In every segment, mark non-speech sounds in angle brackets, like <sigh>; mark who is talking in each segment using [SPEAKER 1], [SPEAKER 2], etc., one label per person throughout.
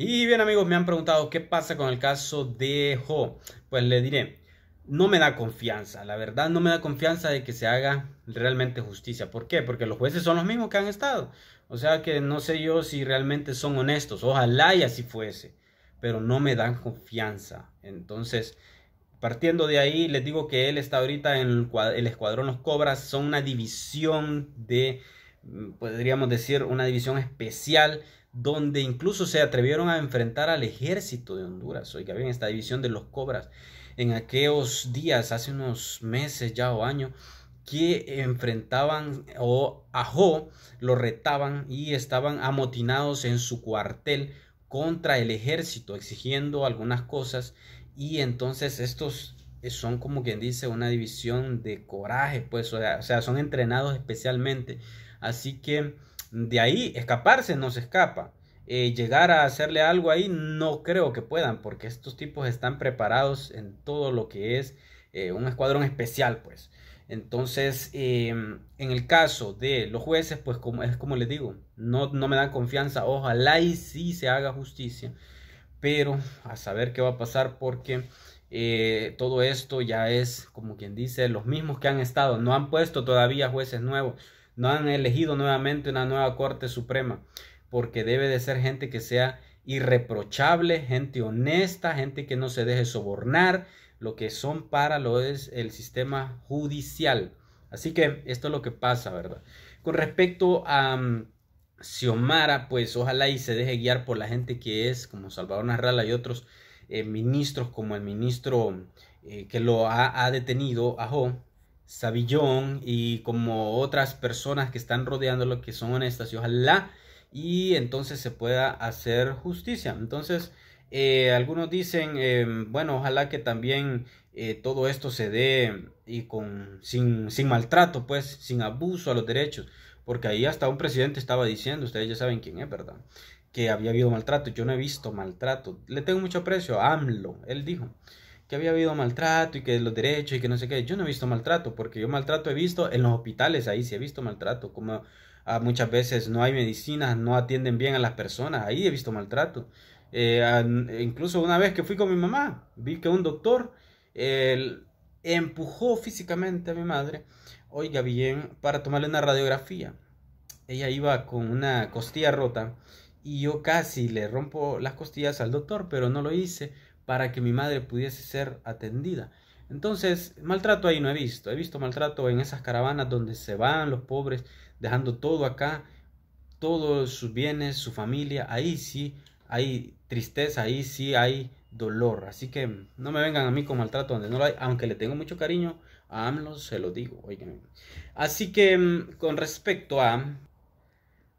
[SPEAKER 1] Y bien amigos, me han preguntado qué pasa con el caso de Jo Pues le diré, no me da confianza, la verdad no me da confianza de que se haga realmente justicia. ¿Por qué? Porque los jueces son los mismos que han estado. O sea que no sé yo si realmente son honestos, ojalá y así fuese, pero no me dan confianza. Entonces, partiendo de ahí, les digo que él está ahorita en el escuadrón Los Cobras, son una división de, mm, podríamos decir, una división especial donde incluso se atrevieron a enfrentar al ejército de Honduras. Oiga bien, esta división de los Cobras, en aquellos días, hace unos meses ya o año, que enfrentaban o ajó, lo retaban y estaban amotinados en su cuartel contra el ejército, exigiendo algunas cosas. Y entonces estos son como quien dice una división de coraje, pues, o sea, son entrenados especialmente. Así que de ahí escaparse no se escapa. Eh, llegar a hacerle algo ahí no creo que puedan porque estos tipos están preparados en todo lo que es eh, un escuadrón especial pues. Entonces, em, en el caso de los jueces, pues como, es como les digo, no, no me dan confianza, ojalá y sí se haga justicia, pero a saber qué va a pasar porque eh, todo esto ya es, como quien dice, los mismos que han estado, no han puesto todavía jueces nuevos, no han elegido nuevamente una nueva Corte Suprema, porque debe de ser gente que sea irreprochable, gente honesta, gente que no se deje sobornar, lo que son para lo es el sistema judicial. Así que esto es lo que pasa, ¿verdad? Con respecto a mm, Xiomara, pues ojalá y se deje guiar por la gente que es, como Salvador Narrala y otros eh, ministros, como el ministro eh, que lo ha, ha detenido, Ajo, sabillón y como otras personas que están rodeándolo que son honestas y ojalá y entonces se pueda hacer justicia. Entonces, eh, algunos dicen, em, bueno, ojalá que también eh, todo esto se dé y con, sin, sin, maltrato, pues, sin abuso a los derechos, porque ahí hasta un presidente estaba diciendo, ustedes ya saben quién es, ¿verdad? Que había habido maltrato, yo no he visto maltrato, le tengo mucho aprecio a AMLO, él dijo que había habido maltrato y que los derechos y que no sé qué. Yo no he visto maltrato, porque yo maltrato he visto en los hospitales, ahí sí he visto maltrato, como ah, muchas veces no hay medicinas, no atienden bien a las personas, ahí he visto maltrato. Eh, ah, e incluso una vez que fui con mi mamá, vi que un doctor empujó físicamente a mi madre, oiga bien, para tomarle una radiografía. Ella iba con una costilla rota y yo casi le rompo las costillas al doctor, pero no lo hice para que mi madre pudiese ser atendida. Entonces, maltrato ahí no he visto. He visto maltrato en esas caravanas donde se van los pobres, dejando todo acá, todos sus bienes, su familia. Ahí sí hay tristeza, ahí sí hay dolor. Así que no me vengan a mí con maltrato donde no lo hay, aunque le tengo mucho cariño a AMLO, se lo digo. Así que mm, con respecto a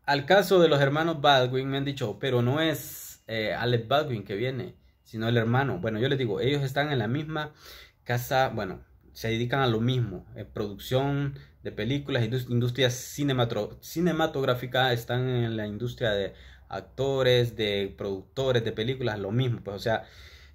[SPEAKER 1] al caso de los hermanos Baldwin, me han dicho, pero no es eh, Alex Baldwin que viene sino el hermano. Bueno, yo les digo, ellos están en la misma casa, bueno, se dedican a lo mismo, eh, producción de películas, industria cinematográfica, están en la industria de actores, de productores de películas, lo mismo, pues o sea,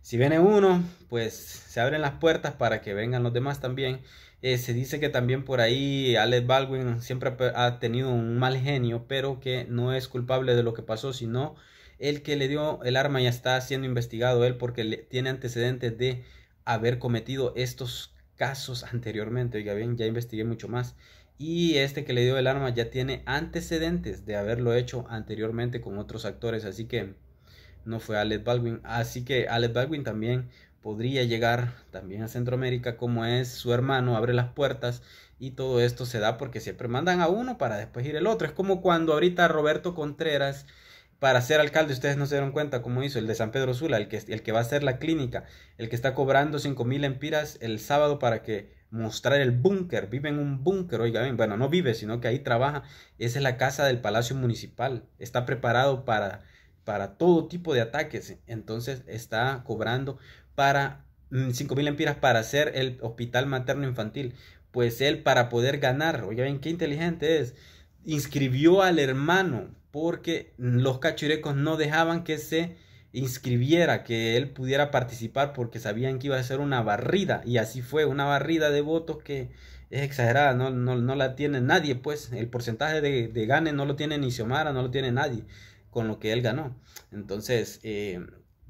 [SPEAKER 1] si viene uno, pues se abren las puertas para que vengan los demás también. Eh, se dice que también por ahí Alec Baldwin siempre ha tenido un mal genio, pero que no es culpable de lo que pasó, sino el que le dio el arma ya está siendo investigado él porque tiene antecedentes de haber cometido estos casos anteriormente. Oiga bien, ya investigué mucho más. Y este que le dio el arma ya tiene antecedentes de haberlo hecho anteriormente con otros actores. Así que no fue Alec Baldwin. Así que Alec Baldwin también podría llegar también a Centroamérica como es su hermano, abre las puertas y todo esto se da porque siempre mandan a uno para después ir el otro. Es como cuando ahorita Roberto Contreras para ser alcalde, ustedes no se dieron cuenta cómo hizo el de San Pedro Sula, el que, el que va a hacer la clínica, el que está cobrando 5 mil empiras el sábado para que mostrar el búnker, vive en un búnker, oiga bien, bueno, no vive, sino que ahí trabaja, esa es la casa del Palacio Municipal, está preparado para, para todo tipo de ataques, entonces está cobrando para 5 mm, mil empiras para hacer el hospital materno infantil, pues él para poder ganar, oiga bien, qué inteligente es, inscribió al hermano porque los cachurecos no dejaban que se inscribiera, que él pudiera participar porque sabían que iba a ser una barrida y así fue, una barrida de votos que es exagerada, no, la tiene nadie, pues el porcentaje de, ganes gane no lo tiene ni Xiomara, no lo tiene nadie con lo que él ganó. Entonces, eh,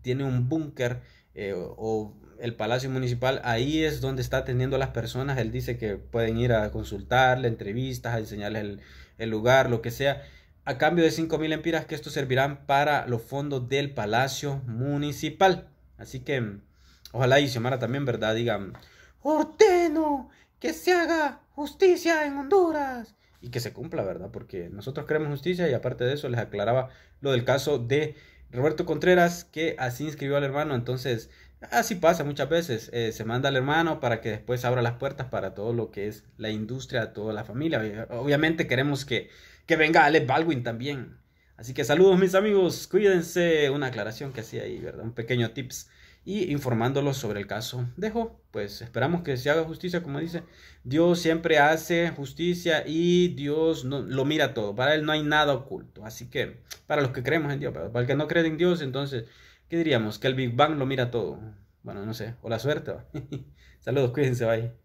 [SPEAKER 1] tiene un búnker eh, o el Palacio Municipal, ahí es donde está atendiendo a las personas, él dice que pueden ir a consultarle, entrevistas, a enseñarles el lugar, lo que sea a cambio de 5.000 empiras que estos servirán para los fondos del Palacio Municipal. Así que mm, ojalá y Xiomara también, ¿verdad? Digan, mm, ordeno que se haga justicia en Honduras. Y que se cumpla, ¿verdad? Porque nosotros queremos justicia y aparte de eso les aclaraba lo del caso de Roberto Contreras, que así inscribió al hermano. Entonces, así pasa muchas veces. Eh, se manda al hermano para que después abra las puertas para todo lo que es la industria, toda la familia. Obviamente queremos que, que venga Ale Baldwin también. Así que saludos mis amigos, cuídense. Una aclaración que hacía ahí, ¿verdad? Un pequeño tips y informándolos sobre el caso dejo Pues esperamos que se haga justicia, como dice, Dios siempre hace justicia y Dios lo mira todo, para Él no hay nada oculto. Así que para los que creemos en Dios, para el que no cree en Dios, entonces, ¿qué diríamos? Que el Big Bang lo mira todo. Bueno, no sé, o la suerte. <laughs> Saludos, cuídense, bye.